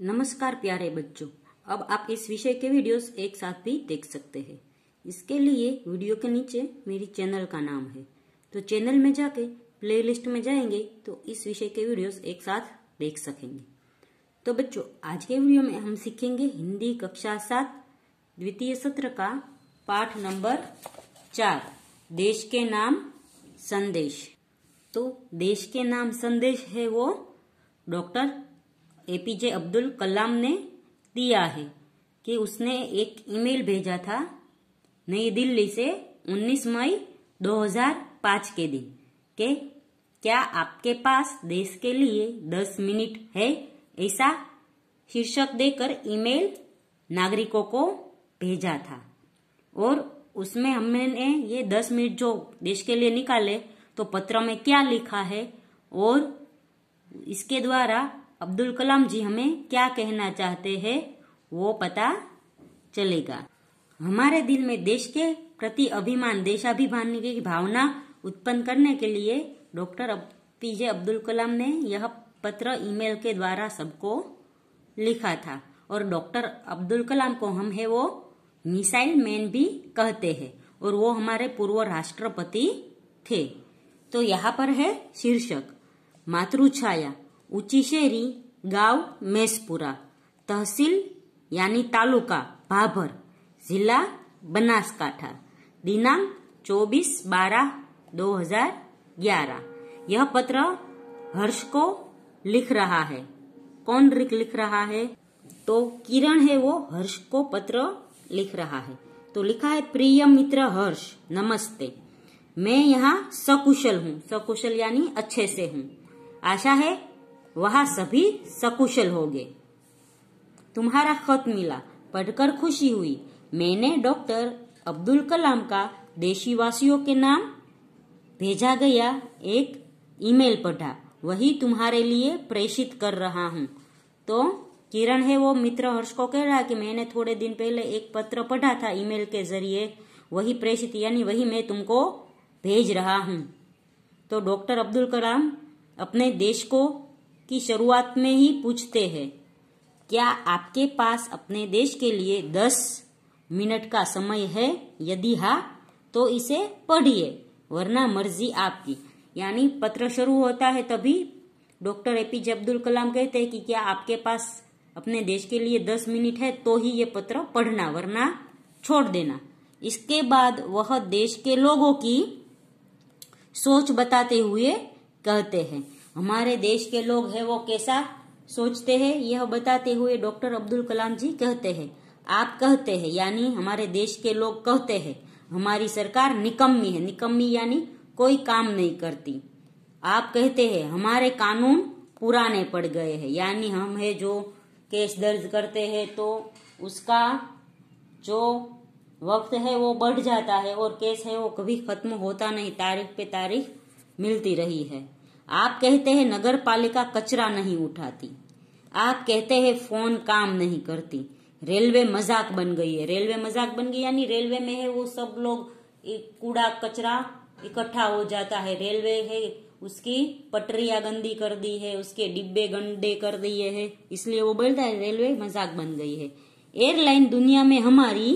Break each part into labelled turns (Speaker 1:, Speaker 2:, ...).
Speaker 1: नमस्कार प्यारे बच्चों अब आप इस विषय के वीडियोस एक साथ भी देख सकते हैं इसके लिए वीडियो के नीचे मेरी चैनल का नाम है तो चैनल में जाके प्लेलिस्ट में जाएंगे तो इस विषय के वीडियोस एक साथ देख सकेंगे तो बच्चों आज के वीडियो में हम सीखेंगे हिंदी कक्षा सात द्वितीय सत्र का पाठ नंबर चार देश के नाम संदेश तो देश के नाम संदेश है वो डॉक्टर एपीजे अब्दुल कलाम ने दिया है कि उसने एक ईमेल भेजा था नई दिल्ली से 19 मई 2005 के दिन के क्या आपके पास देश के लिए 10 मिनट है ऐसा शीर्षक देकर ईमेल नागरिकों को भेजा था और उसमें हमने ये 10 मिनट जो देश के लिए निकाले तो पत्र में क्या लिखा है और इसके द्वारा अब्दुल कलाम जी हमें क्या कहना चाहते हैं वो पता चलेगा हमारे दिल में देश के प्रति अभिमान देशाभिमान की भावना उत्पन्न करने के लिए डॉक्टर पीजे अब्दुल कलाम ने यह पत्र ईमेल के द्वारा सबको लिखा था और डॉक्टर अब्दुल कलाम को हम है वो मिसाइल मैन भी कहते हैं और वो हमारे पूर्व राष्ट्रपति थे तो यहाँ पर है शीर्षक मातृछाया उचिशेरी गाँव गांव तहसील यानी तालुका भाभर जिला बनासकाठा दिनांक 24 बारह 2011 यह पत्र हर्ष को लिख रहा है कौन लिख रहा है तो किरण है वो हर्ष को पत्र लिख रहा है तो लिखा है प्रिय मित्र हर्ष नमस्ते मैं यहाँ सकुशल हूँ सकुशल यानी अच्छे से हूँ आशा है वहां सभी सकुशल होंगे तुम्हारा खत मिला पढ़कर खुशी हुई मैंने डॉक्टर अब्दुल कलाम का देशी वासियों के नाम भेजा गया एक ईमेल पढ़ा वही तुम्हारे लिए प्रेषित कर रहा हूँ तो किरण है वो मित्र हर्ष को कह रहा कि मैंने थोड़े दिन पहले एक पत्र पढ़ा था ईमेल के जरिए वही प्रेषित यानी वही मैं तुमको भेज रहा हूँ तो डॉक्टर अब्दुल कलाम अपने देश को की शुरुआत में ही पूछते हैं क्या आपके पास अपने देश के लिए दस मिनट का समय है यदि हाँ तो इसे पढ़िए वरना मर्जी आपकी यानी पत्र शुरू होता है तभी डॉक्टर ए अब्दुल कलाम कहते हैं कि क्या आपके पास अपने देश के लिए दस मिनट है तो ही ये पत्र पढ़ना वरना छोड़ देना इसके बाद वह देश के लोगों की सोच बताते हुए कहते हैं हमारे देश के लोग हैं वो कैसा सोचते हैं यह बताते हुए डॉक्टर अब्दुल कलाम जी कहते हैं आप कहते हैं यानी हमारे देश के लोग कहते हैं हमारी सरकार निकम्मी है निकम्मी यानी कोई काम नहीं करती आप कहते हैं हमारे कानून पुराने पड़ गए हैं यानी हम है जो केस दर्ज करते हैं तो उसका जो वक्त है वो बढ़ जाता है और केस है वो कभी खत्म होता नहीं तारीख पे तारीख मिलती रही है आप कहते हैं नगर पालिका कचरा नहीं उठाती आप कहते हैं फोन काम नहीं करती रेलवे मजाक बन गई है रेलवे मजाक बन गई यानी रेलवे में है वो सब लोग कूड़ा कचरा इकट्ठा हो जाता है रेलवे है उसकी पटरिया गंदी कर दी है उसके डिब्बे गंदे कर दिए है इसलिए वो बोलता है रेलवे मजाक बन गई है एयरलाइन दुनिया में हमारी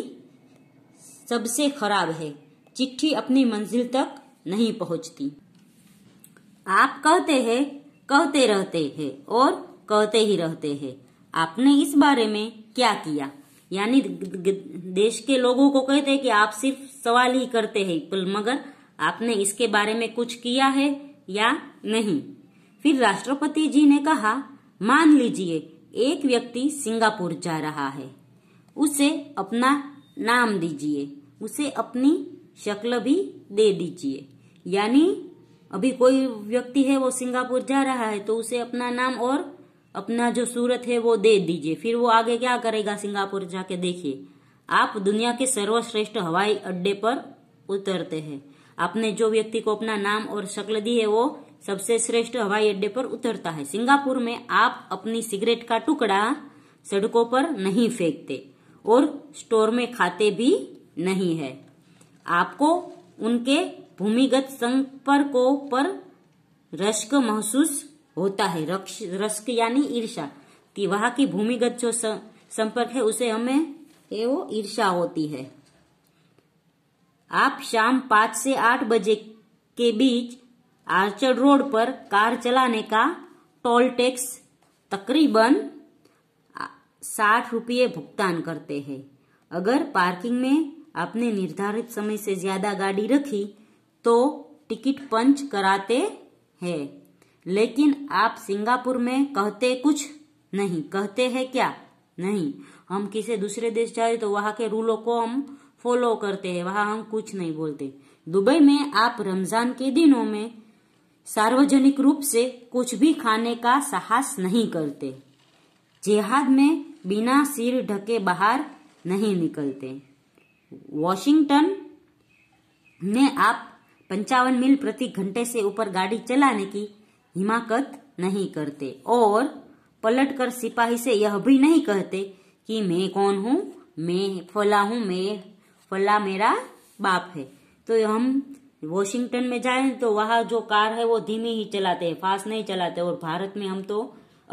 Speaker 1: सबसे खराब है चिट्ठी अपनी मंजिल तक नहीं पहुंचती आप कहते हैं कहते रहते हैं और कहते ही रहते हैं आपने इस बारे में क्या किया यानी देश के लोगों को कहते हैं कि आप सिर्फ सवाल ही करते हैं मगर आपने इसके बारे में कुछ किया है या नहीं फिर राष्ट्रपति जी ने कहा मान लीजिए एक व्यक्ति सिंगापुर जा रहा है उसे अपना नाम दीजिए उसे अपनी शक्ल भी दे दीजिए यानी अभी कोई व्यक्ति है वो सिंगापुर जा रहा है तो उसे अपना नाम और अपना जो सूरत है वो दे दीजिए फिर वो आगे क्या करेगा सिंगापुर जाके देखिए आप दुनिया के सर्वश्रेष्ठ हवाई अड्डे पर उतरते हैं आपने जो व्यक्ति को अपना नाम और शक्ल दी है वो सबसे श्रेष्ठ हवाई अड्डे पर उतरता है सिंगापुर में आप अपनी सिगरेट का टुकड़ा सड़कों पर नहीं फेंकते और स्टोर में खाते भी नहीं है आपको उनके भूमिगत संपर्कों पर रश्क महसूस होता है रश्क यानी ईर्षा कि वहां की भूमिगत जो संपर्क है उसे हमें वो ईर्षा होती है आप शाम पांच से आठ बजे के बीच आर्चर रोड पर कार चलाने का टोल टैक्स तकरीबन साठ रुपये भुगतान करते हैं अगर पार्किंग में आपने निर्धारित समय से ज्यादा गाड़ी रखी तो टिकट पंच कराते हैं लेकिन आप सिंगापुर में कहते कुछ नहीं कहते हैं क्या नहीं हम किसी दूसरे देश जाए तो वहां के रूलों को हम फॉलो करते हैं वहां हम कुछ नहीं बोलते दुबई में आप रमजान के दिनों में सार्वजनिक रूप से कुछ भी खाने का साहस नहीं करते जिहाद में बिना सिर ढके बाहर नहीं निकलते वॉशिंगटन में आप पंचावन मील प्रति घंटे से ऊपर गाड़ी चलाने की हिमाकत नहीं करते और पलटकर सिपाही से यह भी नहीं कहते कि मैं कौन हूँ मैं फला हूँ मैं फला मेरा बाप है तो हम वॉशिंगटन में जाए तो वहाँ जो कार है वो धीमी ही चलाते हैं फास्ट नहीं चलाते और भारत में हम तो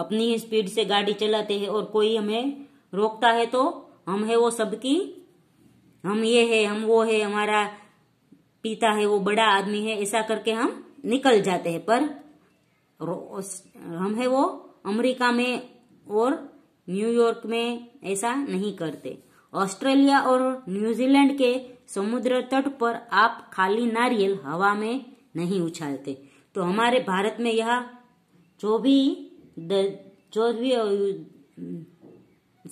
Speaker 1: अपनी ही स्पीड से गाड़ी चलाते हैं और कोई हमें रोकता है तो हम है वो सबकी हम ये है हम वो है हमारा पीता है वो बड़ा आदमी है ऐसा करके हम निकल जाते हैं पर हम है वो अमेरिका में और न्यूयॉर्क में ऐसा नहीं करते ऑस्ट्रेलिया और न्यूजीलैंड के समुद्र तट पर आप खाली नारियल हवा में नहीं उछालते तो हमारे भारत में यह जो भी द, जो भी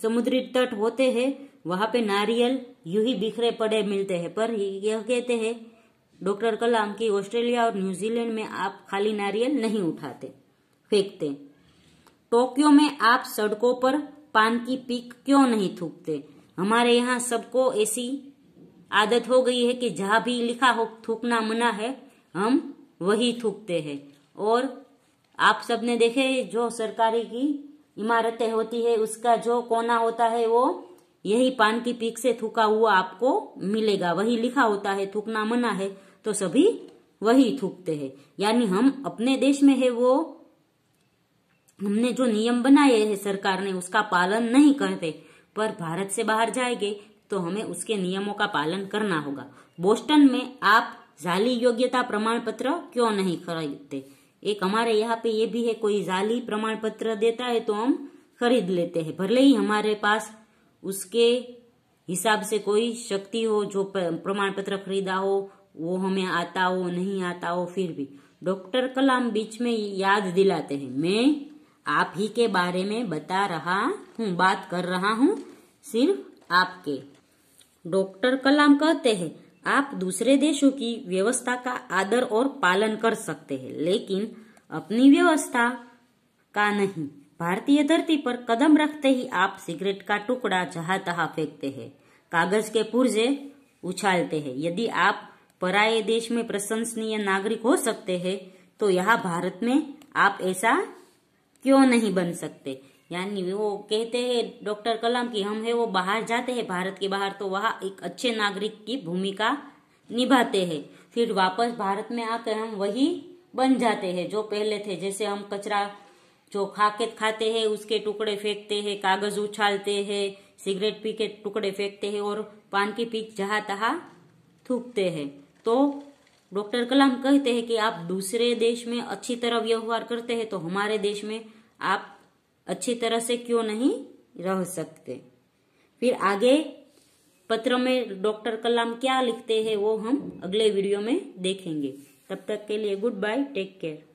Speaker 1: समुद्री तट होते हैं वहाँ पे नारियल यू ही बिखरे पड़े मिलते हैं पर यह कहते हैं डॉक्टर कलाम की ऑस्ट्रेलिया और न्यूजीलैंड में आप खाली नारियल नहीं उठाते फेंकते टोक्यो में आप सड़कों पर पान की पीक क्यों नहीं थूकते हमारे यहाँ सबको ऐसी आदत हो गई है कि जहां भी लिखा हो थूकना मना है हम वही थूकते हैं और आप सबने देखे जो सरकारी की इमारतें होती है उसका जो कोना होता है वो यही पान की पीक से थूका हुआ आपको मिलेगा वही लिखा होता है थूकना मना है तो सभी वही थूकते हैं यानी हम अपने देश में है वो हमने जो नियम बनाए हैं सरकार ने उसका पालन नहीं करते पर भारत से बाहर जाएंगे तो हमें उसके नियमों का पालन करना होगा बोस्टन में आप जाली योग्यता प्रमाण पत्र क्यों नहीं खरीदते एक हमारे यहाँ पे ये भी है कोई जाली प्रमाण पत्र देता है तो हम खरीद लेते हैं भले ही हमारे पास उसके हिसाब से कोई शक्ति हो जो प्रमाण पत्र खरीदा हो वो हमें आता हो नहीं आता हो फिर भी डॉक्टर कलाम बीच में याद दिलाते हैं मैं आप ही के बारे में बता रहा हूँ बात कर रहा हूँ सिर्फ आपके डॉक्टर कलाम कहते हैं आप दूसरे देशों की व्यवस्था का आदर और पालन कर सकते हैं लेकिन अपनी व्यवस्था का नहीं भारतीय धरती पर कदम रखते ही आप सिगरेट का टुकड़ा जहां तहा फेंकते हैं कागज के पुर्जे उछालते हैं यदि आप पराये देश में प्रशंसनीय नागरिक हो सकते हैं तो यहाँ भारत में आप ऐसा क्यों नहीं बन सकते यानी वो कहते हैं डॉक्टर कलाम की हम है वो बाहर जाते हैं भारत के बाहर तो वहाँ एक अच्छे नागरिक की भूमिका निभाते हैं फिर वापस भारत में आकर हम वही बन जाते हैं जो पहले थे जैसे हम कचरा जो खाके खाते हैं उसके टुकड़े फेंकते हैं कागज उछालते हैं सिगरेट पी के टुकड़े फेंकते हैं और पान की पीक जहाँ तहा थूकते हैं तो डॉक्टर कलाम कहते हैं कि आप दूसरे देश में अच्छी तरह व्यवहार करते हैं तो हमारे देश में आप अच्छी तरह से क्यों नहीं रह सकते फिर आगे पत्र में डॉक्टर कलाम क्या लिखते हैं वो हम अगले वीडियो में देखेंगे तब तक के लिए गुड बाय टेक केयर